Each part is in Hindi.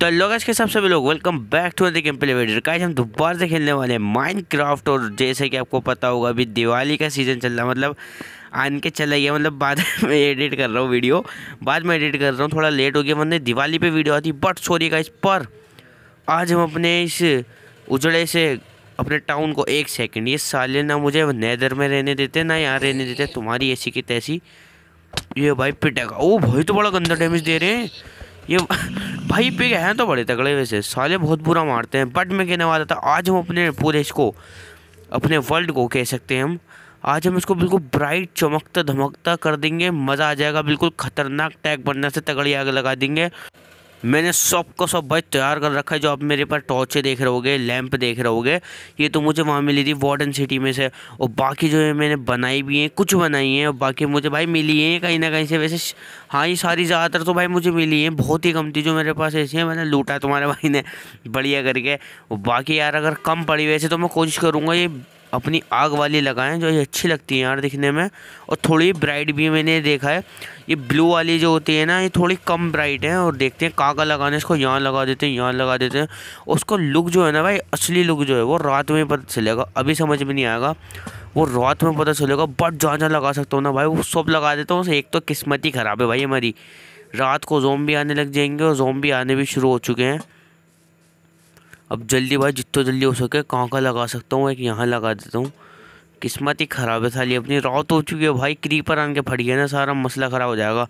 तो लोग के सब सभी लोग welcome back to the game play video guys हम दोबारा से खेलने वाले हैं माइनक्राफ्ट और जैसे कि आपको पता होगा अभी दिवाली का सीज़न चल रहा है मतलब आन के चला गया मतलब बाद में एडिट कर रहा हूँ वीडियो बाद में एडिट कर रहा हूँ थोड़ा लेट हो गया मतलब दिवाली पे वीडियो आती बट सॉरी गाइस पर आज हम अपने इस उजड़े से अपने टाउन को एक सेकेंड ये साले ना मुझे नैदर में रहने देते ना यहाँ रहने देते तुम्हारी ऐसी की तैसी ये भाई पिटेगा ओ भाई तो बड़ा गंदा डैमेज दे रहे हैं ये भाई पिग हैं तो बड़े तगड़े वैसे साले बहुत बुरा मारते हैं बट मैं कहने वाला था आज हम अपने पूरे इसको अपने वर्ल्ड को कह सकते हैं हम आज हम इसको बिल्कुल ब्राइट चमकता धमकता कर देंगे मज़ा आ जाएगा बिल्कुल ख़तरनाक टैग बनने से तगड़ी आग लगा देंगे मैंने सब का सब भाई तैयार कर रखा है जो आप मेरे पास टॉर्चे देख रहे होगे लैंप देख रहे होगे ये तो मुझे वहाँ मिली थी वार्डन सिटी में से और बाकी जो है मैंने बनाई भी हैं कुछ बनाई हैं और बाकी मुझे भाई मिली हैं कहीं ना कहीं से वैसे हाँ ये सारी ज़्यादातर तो भाई मुझे मिली हैं बहुत ही कम थी जो मेरे पास ऐसी हैं मैंने लूटा तुम्हारे भाई ने बढ़िया करके और बाकी यार अगर कम पड़ी वैसे तो मैं कोशिश करूँगा ये अपनी आग वाली लगाएं जो ये अच्छी लगती है यार दिखने में और थोड़ी ब्राइट भी मैंने देखा है ये ब्लू वाली जो होती है ना ये थोड़ी कम ब्राइट है और देखते हैं काका लगाने इसको यहाँ लगा देते हैं यहाँ लगा देते हैं उसको लुक जो है ना भाई असली लुक जो है वो रात में पता चलेगा अभी समझ में नहीं आएगा वो रात में पता चलेगा बट जहाँ जहाँ लगा सकता हूँ ना भाई वो सब लगा देता हूँ एक तो किस्मत ही ख़राब है भाई हमारी रात को जोम आने लग जाएंगे और जोम आने भी शुरू हो चुके हैं अब जल्दी भाई जितना जल्दी हो सके कहाँ का लगा सकता हूँ एक यहाँ लगा देता हूँ किस्मत ही ख़राब है साली अपनी रात हो चुकी है भाई क्रीपर आन के फट गया ना सारा मसला ख़राब हो जाएगा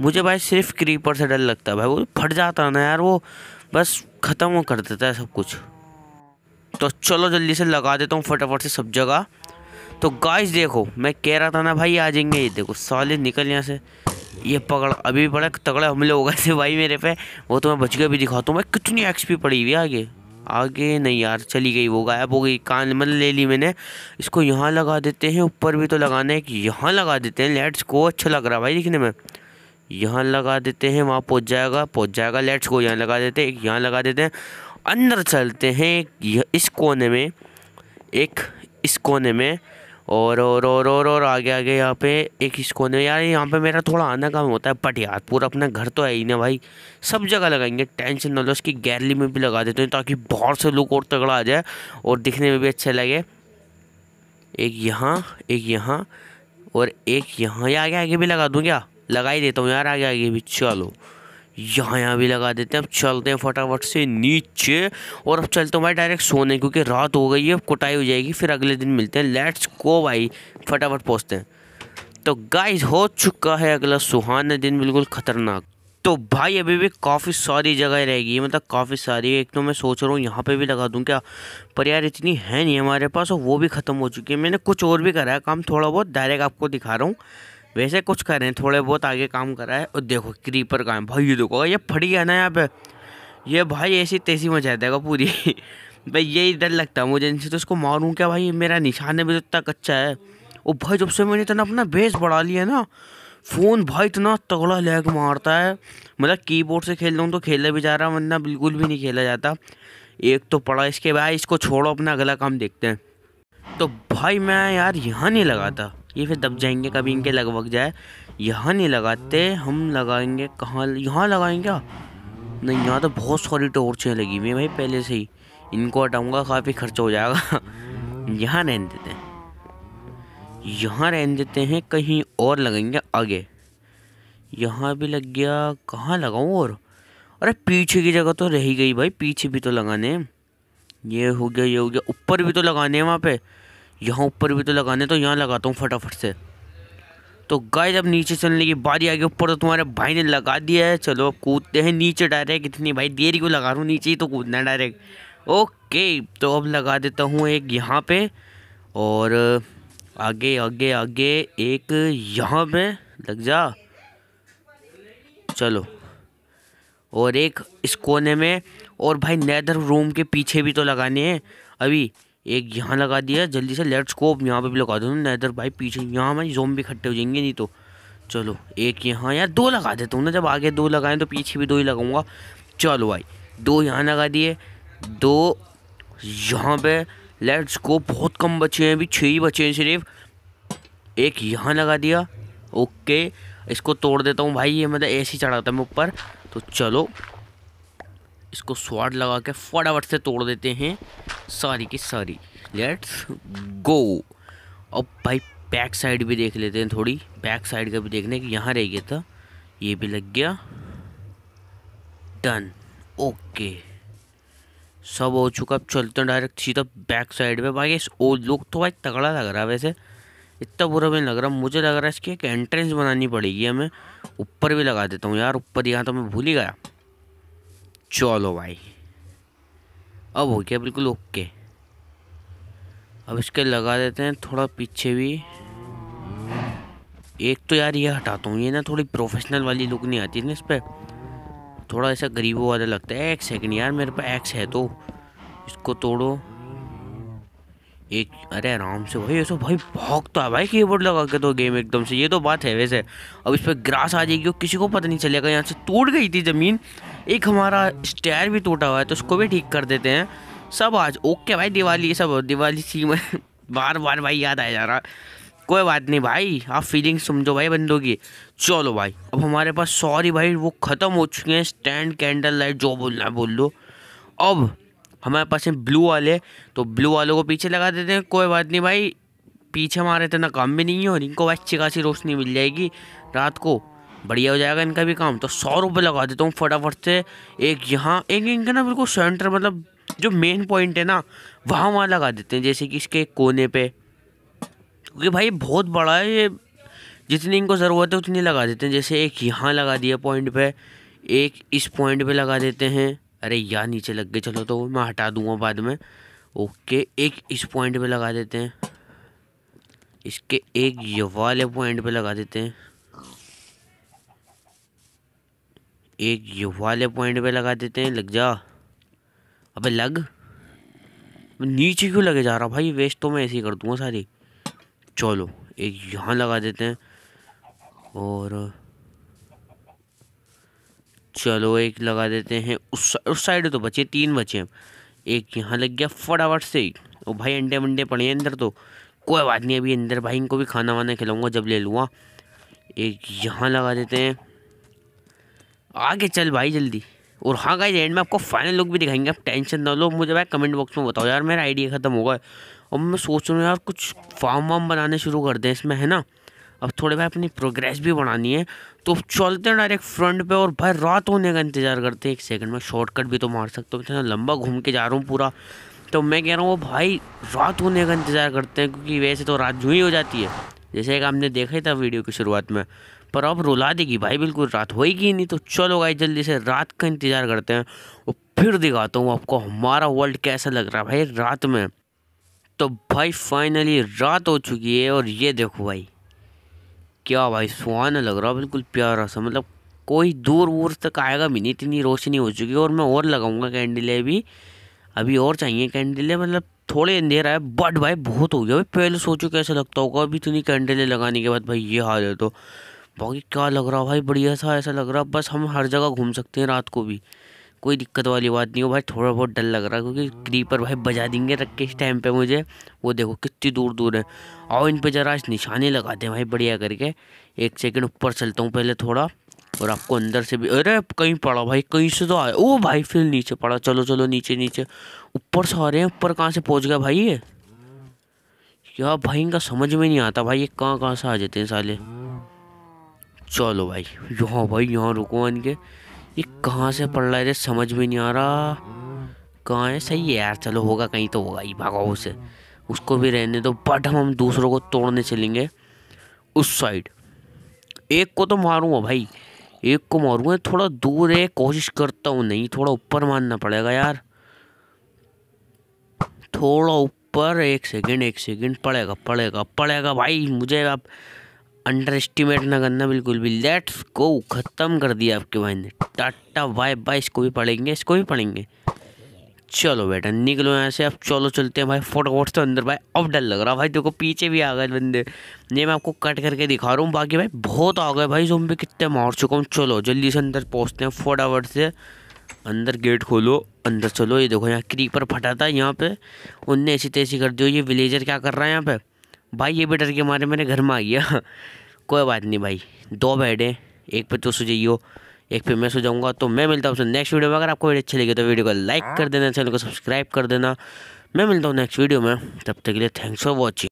मुझे भाई सिर्फ क्रीपर से डर लगता है भाई वो फट जाता है ना यार वो बस ख़त्म हो कर देता है सब कुछ तो चलो जल्दी से लगा देता हूँ फटाफट से सब जगह तो गाइस देखो मैं कह रहा था ना भाई आ जाएंगे ये देखो साले निकल यहाँ से ये पकड़ अभी बड़ा तगड़े हमले हो गए थे भाई मेरे पे वो तो मैं बच गया भी दिखाता हूँ भाई कितनी एक्सपी पड़ी हुई आगे आगे नहीं यार चली गई वो गायब हो गई कान मतलब ले ली मैंने इसको यहाँ लगा देते हैं ऊपर भी तो लगाना है कि यहाँ लगा देते हैं लेट्स को अच्छा लग रहा भाई दिखने में यहाँ लगा देते हैं वहाँ पहुँच जाएगा पहुँच जाएगा लेट्स को यहाँ लगा देते हैं एक यहाँ लगा देते हैं अंदर चलते हैं इस कोने में एक इस कोने में और और और और और आगे आगे यहाँ पे एक इस कोने यार यहाँ पे मेरा थोड़ा आना कम होता है बट यार पूरा अपना घर तो है ही ना भाई सब जगह लगाएंगे टेंशन ना लो उसकी गैरली में भी लगा देते हैं ताकि बहुत से लुक और तगड़ा आ जाए और दिखने में भी अच्छा लगे एक यहाँ एक यहाँ और एक यहाँ या आगे आगे भी लगा दूँ क्या लगा ही देता हूँ यार आगे आगे भी चलो यहाँ यहाँ भी लगा देते हैं अब चलते हैं फटाफट से नीचे और अब चलते हैं भाई डायरेक्ट सोने क्योंकि रात हो गई है कुटाई हो जाएगी फिर अगले दिन मिलते हैं लेट्स को भाई फटाफट पहुँचते हैं तो गाइस हो चुका है अगला सुहाना दिन बिल्कुल ख़तरनाक तो भाई अभी भी काफ़ी सारी जगह रहेगी मतलब काफ़ी सारी एक तो मैं सोच रहा हूँ यहाँ पे भी लगा दूँ क्या पर यार इतनी है नहीं हमारे पास और वो भी ख़त्म हो चुकी है मैंने कुछ और भी करा है काम थोड़ा बहुत डायरेक्ट आपको दिखा रहा हूँ वैसे कुछ करें थोड़े बहुत आगे काम करा है और देखो क्रीपर का है भाई ये देखो ये फट गया ना यहाँ पे ये भाई ऐसी तेजी मचा देगा पूरी भाई यही डर लगता है मुझे इनसे तो उसको मारूँ क्या भाई मेरा निशान भी तो इतना कच्चा है और भाई जब से मैंने इतना अपना बेस बढ़ा लिया ना फ़ोन भाई इतना तगड़ा लैग मारता है मतलब कीबोर्ड से खेल रहा हूँ तो खेला भी जा रहा वरना बिल्कुल भी नहीं खेला जाता एक तो पड़ा इसके भाई इसको छोड़ो अपना अगला काम देखते हैं तो भाई मैं यार यहाँ नहीं लगाता ये फिर दब जाएंगे कभी इनके लगभग जाए यहाँ नहीं लगाते हम लगाएंगे कहाँ यहाँ लगाएंगे क्या नहीं यहाँ तो बहुत सारी टॉर्चें लगी हुई भाई पहले से ही इनको हटाऊँगा काफ़ी खर्चा हो जाएगा यहाँ रहने देते हैं यहाँ रहने देते हैं कहीं और लगेंगे आगे यहाँ भी लग गया कहाँ लगाऊँ और अरे पीछे की जगह तो रह गई भाई पीछे भी तो लगाने ये हो गया ये हो गया ऊपर भी तो लगाने हैं वहाँ पे यहाँ ऊपर भी तो लगाने तो यहाँ लगाता हूँ फटाफट से तो गाय जब नीचे चलने की बारी आ गई ऊपर तो तुम्हारे भाई ने लगा दिया है चलो अब कूदते हैं नीचे डायरेक्ट इतनी भाई देर को लगा रहा हूँ नीचे ही तो कूदना है डायरेक्ट ओके तो अब लगा देता हूँ एक यहाँ पे और आगे आगे आगे एक यहाँ पे लग जा चलो और एक इस कोने में और भाई नैदर रूम के पीछे भी तो लगाने हैं अभी एक यहाँ लगा दिया जल्दी से लेट स्कोप यहाँ पे भी लगा दो नैदर भाई पीछे यहाँ भाई जोम भी इकट्ठे हो जाएंगे नहीं तो चलो एक यहाँ यार दो लगा देता हूँ ना जब आगे दो लगाएं तो पीछे भी दो ही लगाऊंगा चलो भाई दो यहाँ लगा दिए दो यहाँ पे लेट स्कोप बहुत कम बचे हैं अभी छः ही बचे हैं सिर्फ एक यहाँ लगा दिया ओके इसको तोड़ देता हूँ भाई ये मतलब ऐसे ही चढ़ाता मैं ऊपर तो चलो इसको स्वाड लगा के फटाफट से तोड़ देते हैं सॉरी की सॉरी लेट्स गो अब भाई बैक साइड भी देख लेते हैं थोड़ी बैक साइड का भी देखने कि यहाँ रह गया था ये भी लग गया डन ओके सब हो चुका अब चलते हैं डायरेक्ट सीधा बैक साइड पे भाई ओ लुक तो भाई तगड़ा लग रहा है वैसे इतना बुरा भी नहीं लग रहा मुझे लग रहा है इसकी एक एंट्रेंस बनानी पड़ेगी हमें ऊपर भी लगा देता हूँ यार ऊपर यहाँ तो मैं भूल ही गया चलो भाई अब हो गया बिल्कुल ओके अब इसके लगा देते हैं थोड़ा पीछे भी एक तो यार ये हटाता हूँ ये ना थोड़ी प्रोफेशनल वाली लुक नहीं आती ना इस पर थोड़ा ऐसा गरीबों वाला लगता है एक सेकंड यार मेरे पास एक्स है तो इसको तोड़ो एक अरे आराम से भाई ऐसा भाई तो है भाई कीबोर्ड लगा के तो गेम एकदम से ये तो बात है वैसे अब इस पर ग्रास आ जाएगी और किसी को पता नहीं चलेगा यहाँ से टूट गई थी ज़मीन एक हमारा स्टेयर भी टूटा हुआ है तो उसको भी ठीक कर देते हैं सब आज ओके भाई दिवाली सब दिवाली सी में बार बार भाई याद आया जा रहा कोई बात नहीं भाई आप फीलिंग समझो भाई बंदों की चलो भाई अब हमारे पास सॉरी भाई वो ख़त्म हो चुके हैं स्टैंड कैंडल लाइट जो बोलना है बोल लो अब हमारे पास हैं ब्लू वाले तो ब्लू वालों को पीछे लगा देते हैं कोई बात नहीं भाई पीछे हमारे तो इतना काम भी नहीं है और इनको अच्छी खासी रोशनी मिल जाएगी रात को बढ़िया हो जाएगा इनका भी काम तो सौ रुपये लगा देता हूँ फटाफट से एक यहाँ एक इनका ना बिल्कुल सेंटर मतलब जो मेन पॉइंट है ना वहाँ वहाँ लगा देते हैं जैसे कि इसके कोने पे क्योंकि भाई बहुत बड़ा है ये जितनी इनको ज़रूरत है उतनी लगा देते हैं जैसे एक यहाँ लगा दिया पॉइंट पे एक इस पॉइंट पे लगा देते हैं अरे यार नीचे लग गए चलो तो मैं हटा दूंगा बाद में ओके एक इस पॉइंट पे लगा देते हैं इसके एक ये वाले पॉइंट पे लगा देते हैं एक ये वाले पॉइंट पे लगा देते हैं लग जा अबे लग नीचे क्यों लगे जा रहा भाई वेस्ट तो मैं ऐसे ही कर दूंगा सारी चलो एक यहाँ लगा देते हैं और चलो एक लगा देते हैं उस साइड तो बचे तीन बचे एक यहाँ लग गया फटाफट से ओ भाई अंडे वंडे पड़े हैं अंदर तो कोई बात नहीं अभी अंदर भाई इनको भी खाना वाना खिलाऊंगा जब ले लूँगा एक यहाँ लगा देते हैं आगे चल भाई जल्दी और हाँ गाइज एंड में आपको फाइनल लुक भी दिखाएंगे आप टेंशन ना लो मुझे भाई कमेंट बॉक्स में बताओ यार मेरा आइडिया ख़त्म होगा और मैं सोच रहा हूँ यार कुछ फार्म वार्म बनाने शुरू कर दें इसमें है ना अब थोड़े भाई अपनी प्रोग्रेस भी बढ़ानी है तो चलते हैं डायरेक्ट फ्रंट पे और भाई रात होने का इंतज़ार करते हैं एक सेकंड में शॉर्टकट भी तो मार सकते हो तो इतना लंबा घूम के जा रहा हूँ पूरा तो मैं कह रहा हूँ वो भाई रात होने का इंतज़ार करते हैं क्योंकि वैसे तो रात जूँ ही हो जाती है जैसे एक हमने देखा ही था वीडियो की शुरुआत में पर अब रुला देगी भाई बिल्कुल रात होएगी नहीं तो चलो भाई जल्दी से रात का इंतज़ार करते हैं और फिर दिखाता हूँ आपको हमारा वर्ल्ड कैसा लग रहा है भाई रात में तो भाई फाइनली रात हो चुकी है और ये देखो भाई क्या भाई सुहाना लग रहा बिल्कुल प्यारा सा मतलब कोई दूर वूर तक आएगा भी नहीं इतनी रोशनी हो चुकी है और मैं और लगाऊंगा कैंडलें भी अभी और चाहिए कैंडलें मतलब थोड़े अंधेरा है बट भाई बहुत हो गया भाई पहले सोचो कैसा लगता होगा अभी इतनी कैंडलें लगाने के बाद भाई ये हाल है तो बाकी क्या लग रहा भाई बढ़िया सा ऐसा लग रहा बस हम हर जगह घूम सकते हैं रात को भी कोई दिक्कत वाली बात नहीं हो भाई थोड़ा बहुत डर लग रहा है क्योंकि क्रीपर भाई बजा देंगे रख के इस टाइम पे मुझे वो देखो कितनी दूर दूर है आओ इन पे जरा निशाने लगाते हैं भाई बढ़िया करके एक सेकेंड ऊपर चलता हूँ पहले थोड़ा और आपको अंदर से भी अरे कहीं पड़ा भाई कहीं से तो आया ओ भाई फिर नीचे पड़ा चलो चलो नीचे नीचे ऊपर से आ रहे हैं ऊपर कहाँ से पहुँच गया भाई ये यार भाई इनका समझ में नहीं आता भाई ये कहाँ कहाँ से आ जाते हैं साले चलो भाई यहाँ भाई यहाँ रुको इनके ये कहाँ से पड़ रहा है समझ में नहीं आ रहा कहाँ है सही है यार चलो होगा कहीं तो होगा ही भागा उसे उसको भी रहने दो बट हम हम दूसरों को तोड़ने चलेंगे उस साइड एक को तो मारूंगा भाई एक को मारूंगा थोड़ा दूर है कोशिश करता हूँ नहीं थोड़ा ऊपर मारना पड़ेगा यार थोड़ा ऊपर एक सेकंड एक सेकंड पड़ेगा पड़ेगा पड़ेगा भाई मुझे अब अंडर एस्टिमेट ना करना बिल्कुल भी लेट्स को ख़त्म कर दिया आपके भाई ने टाटा बाय बाय इसको भी पढ़ेंगे इसको भी पढ़ेंगे चलो बेटा निकलो यहाँ से अब चलो चलते हैं भाई फोटोवोट तो अंदर भाई अब डर लग रहा भाई देखो पीछे भी आ गए बंदे ये मैं आपको कट करके दिखा रहा हूँ बाकी भाई बहुत आ गए भाई भी कितने मार चुका हूँ चलो जल्दी से अंदर पहुँचते हैं फटाफट से अंदर गेट खोलो अंदर चलो ये देखो यहाँ क्रीपर फटा था यहाँ पे उनने ऐसी तैसी कर दी ये विलेजर क्या कर रहा है यहाँ पे भाई ये भी डर के मारे मेरे घर में आ गया कोई बात नहीं भाई दो बेड हैं एक पे तो सो जाइयो एक पे मैं सो जाऊँगा तो मैं मिलता हूँ नेक्स्ट वीडियो में अगर आपको वीडियो अच्छी लगी तो वीडियो को लाइक कर देना चैनल को सब्सक्राइब कर देना मैं मिलता हूँ नेक्स्ट वीडियो में तब तक के लिए थैंक्स फॉर वॉचिंग